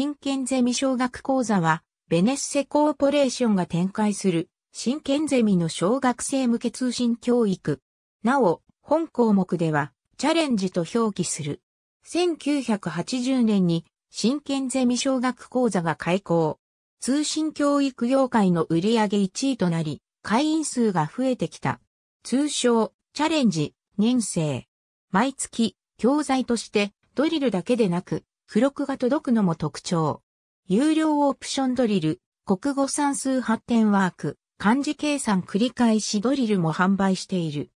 真剣ゼミ小学講座は、ベネッセコーポレーションが展開する、真剣ゼミの小学生向け通信教育。なお、本項目では、チャレンジと表記する。1980年に、真剣ゼミ小学講座が開講。通信教育業界の売り上げ1位となり、会員数が増えてきた。通称、チャレンジ、年生。毎月、教材として、ドリルだけでなく、付録が届くのも特徴。有料オプションドリル、国語算数発展ワーク、漢字計算繰り返しドリルも販売している。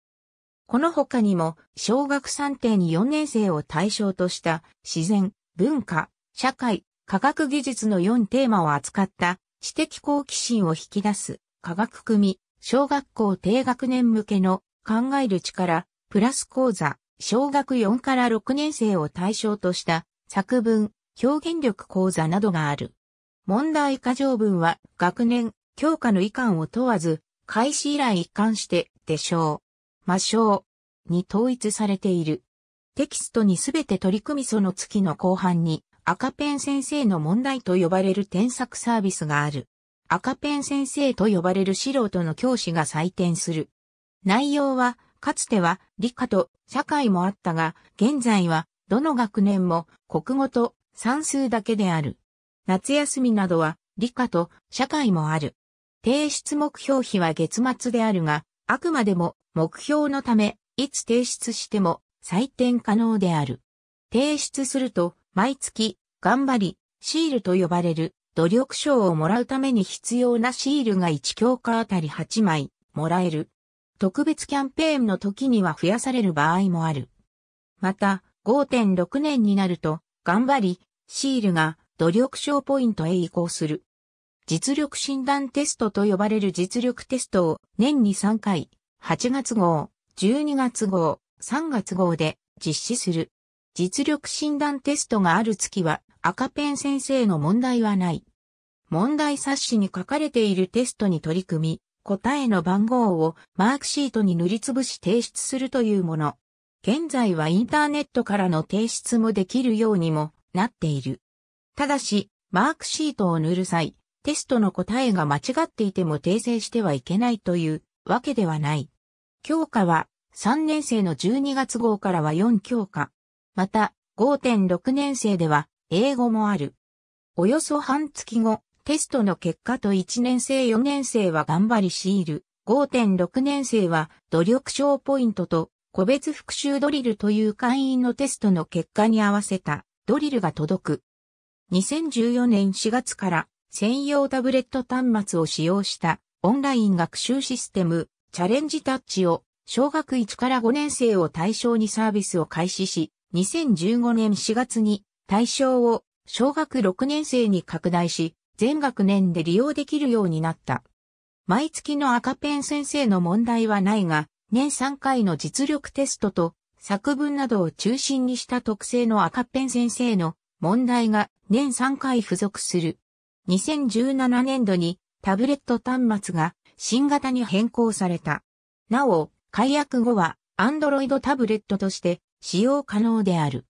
この他にも、小学3.4年生を対象とした自然、文化、社会、科学技術の4テーマを扱った知的好奇心を引き出す科学組、小学校低学年向けの考える力、プラス講座、小学4から6年生を対象とした作文、表現力講座などがある。問題過剰文は学年、教科の遺憾を問わず、開始以来一貫して、でしょう。魔性に統一されている。テキストにすべて取り組みその月の後半に、赤ペン先生の問題と呼ばれる添削サービスがある。赤ペン先生と呼ばれる素人の教師が採点する。内容は、かつては理科と社会もあったが、現在はどの学年も国語と算数だけである。夏休みなどは理科と社会もある。提出目標費は月末であるが、あくまでも目標のため、いつ提出しても採点可能である。提出すると、毎月、頑張り、シールと呼ばれる、努力賞をもらうために必要なシールが1教科あたり8枚、もらえる。特別キャンペーンの時には増やされる場合もある。また、5.6年になると、頑張り、シールが努力賞ポイントへ移行する。実力診断テストと呼ばれる実力テストを年に3回、8月号、12月号、3月号で実施する。実力診断テストがある月は赤ペン先生の問題はない。問題冊子に書かれているテストに取り組み、答えの番号をマークシートに塗りつぶし提出するというもの。現在はインターネットからの提出もできるようにもなっている。ただし、マークシートを塗る際、テストの答えが間違っていても訂正してはいけないというわけではない。教科は3年生の12月号からは4教科。また、5.6年生では英語もある。およそ半月後、テストの結果と1年生4年生は頑張りシール、5.6年生は努力賞ポイントと個別復習ドリルという会員のテストの結果に合わせたドリルが届く。2014年4月から専用タブレット端末を使用したオンライン学習システムチャレンジタッチを小学1から5年生を対象にサービスを開始し、2015年4月に対象を小学6年生に拡大し、全学年で利用できるようになった。毎月の赤ペン先生の問題はないが、年3回の実力テストと作文などを中心にした特性の赤ペン先生の問題が年3回付属する。2017年度にタブレット端末が新型に変更された。なお、解約後は Android タブレットとして使用可能である。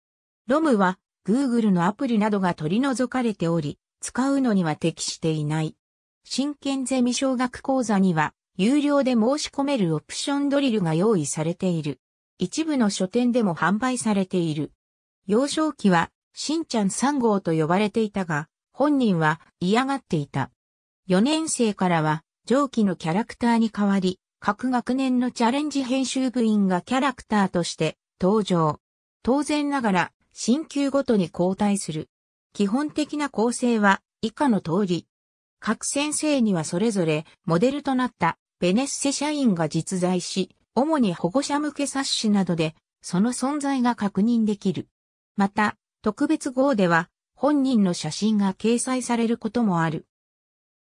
ROM は Google のアプリなどが取り除かれており、使うのには適していない。真剣ゼミ小学講座には有料で申し込めるオプションドリルが用意されている。一部の書店でも販売されている。幼少期は、しんちゃん3号と呼ばれていたが、本人は嫌がっていた。4年生からは、上記のキャラクターに変わり、各学年のチャレンジ編集部員がキャラクターとして登場。当然ながら、新級ごとに交代する。基本的な構成は以下の通り。各先生にはそれぞれモデルとなったベネッセ社員が実在し、主に保護者向け冊子などで、その存在が確認できる。また、特別号では、本人の写真が掲載されることもある。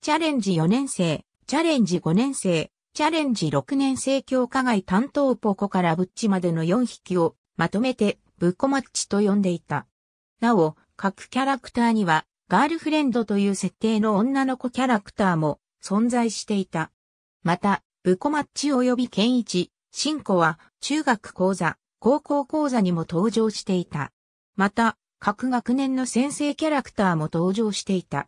チャレンジ4年生、チャレンジ5年生、チャレンジ6年生強化外担当ポコからブッチまでの4匹をまとめてブコマッチと呼んでいた。なお、各キャラクターにはガールフレンドという設定の女の子キャラクターも存在していた。また、ブコマッチ及び健一、新子は中学講座、高校講座にも登場していた。また、各学年の先生キャラクターも登場していた。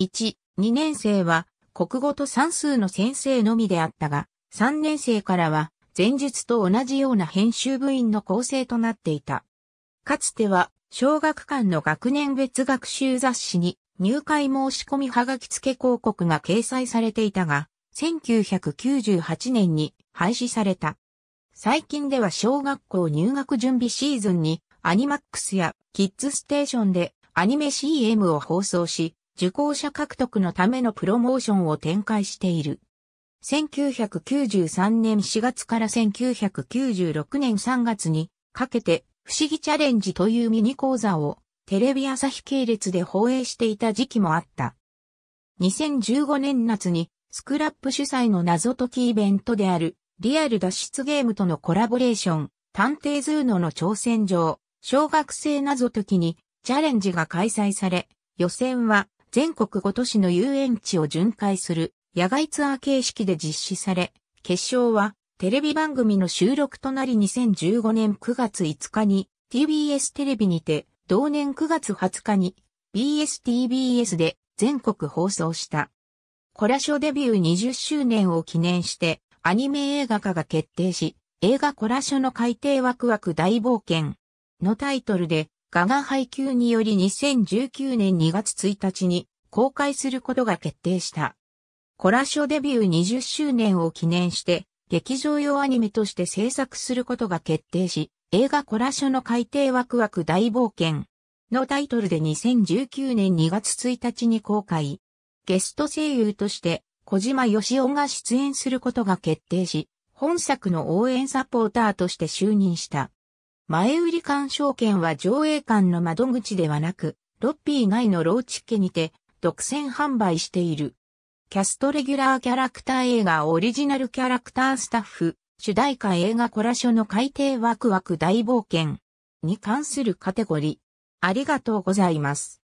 1、2年生は国語と算数の先生のみであったが、3年生からは前述と同じような編集部員の構成となっていた。かつては小学館の学年別学習雑誌に入会申し込みはがき付け広告が掲載されていたが、1998年に廃止された。最近では小学校入学準備シーズンにアニマックスやキッズステーションでアニメ CM を放送し、受講者獲得のためのプロモーションを展開している。1993年4月から1996年3月にかけて不思議チャレンジというミニ講座をテレビ朝日系列で放映していた時期もあった。2015年夏にスクラップ主催の謎解きイベントである、リアル脱出ゲームとのコラボレーション、探偵ズーノの挑戦状、小学生謎解きにチャレンジが開催され、予選は全国ごとしの遊園地を巡回する野外ツアー形式で実施され、決勝はテレビ番組の収録となり2015年9月5日に TBS テレビにて同年9月20日に BSTBS で全国放送した。コラショデビュー20周年を記念して、アニメ映画化が決定し、映画コラショの海底ワクワク大冒険のタイトルで、ガガ配給により2019年2月1日に公開することが決定した。コラショデビュー20周年を記念して、劇場用アニメとして制作することが決定し、映画コラショの海底ワクワク大冒険のタイトルで2019年2月1日に公開。ゲスト声優として小島よしおが出演することが決定し、本作の応援サポーターとして就任した。前売り鑑賞券は上映館の窓口ではなく、ロッピー外のローチケにて独占販売している。キャストレギュラーキャラクター映画オリジナルキャラクタースタッフ、主題歌映画コラショの海底ワクワク大冒険に関するカテゴリー。ありがとうございます。